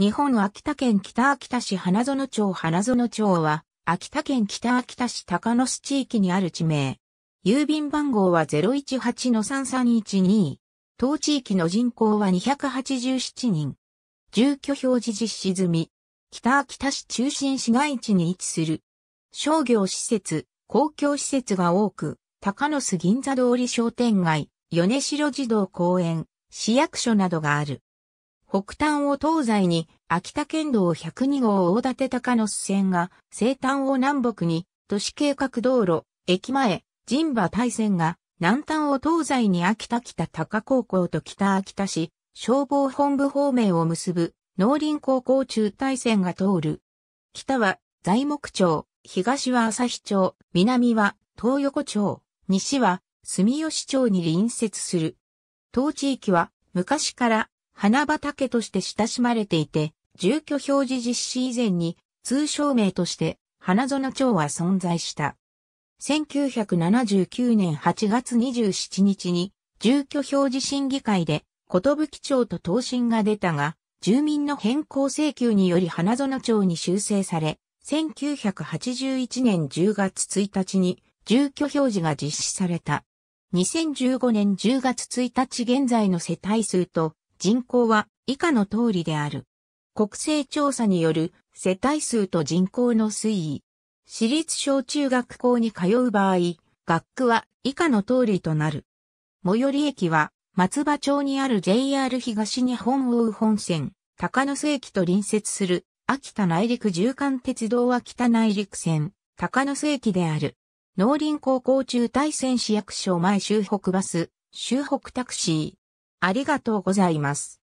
日本秋田県北秋田市花園町花園町は、秋田県北秋田市高野市地域にある地名。郵便番号は018-3312。当地域の人口は287人。住居表示実施済み。北秋田市中心市街地に位置する。商業施設、公共施設が多く、高野巣銀座通り商店街、米城児童公園、市役所などがある。北端を東西に、秋田県道102号大館高野線が、西端を南北に、都市計画道路、駅前、神馬大線が、南端を東西に秋田北高高校と北秋田市、消防本部方面を結ぶ、農林高校中大線が通る。北は、材木町、東は日町、南は、東横町、西は、住吉町に隣接する。当地域は、昔から花畑として親しまれていて、住居表示実施以前に通称名として花園町は存在した。1979年8月27日に住居表示審議会でことぶき町と答申が出たが、住民の変更請求により花園町に修正され、1981年10月1日に住居表示が実施された。2015年10月1日現在の世帯数と人口は以下の通りである。国勢調査による世帯数と人口の推移。私立小中学校に通う場合、学区は以下の通りとなる。最寄り駅は松葉町にある JR 東日本大本線、高野瀬駅と隣接する秋田内陸縦貫鉄道秋田内陸線、高野瀬駅である。農林高校中大仙市役所前周北バス、周北タクシー、ありがとうございます。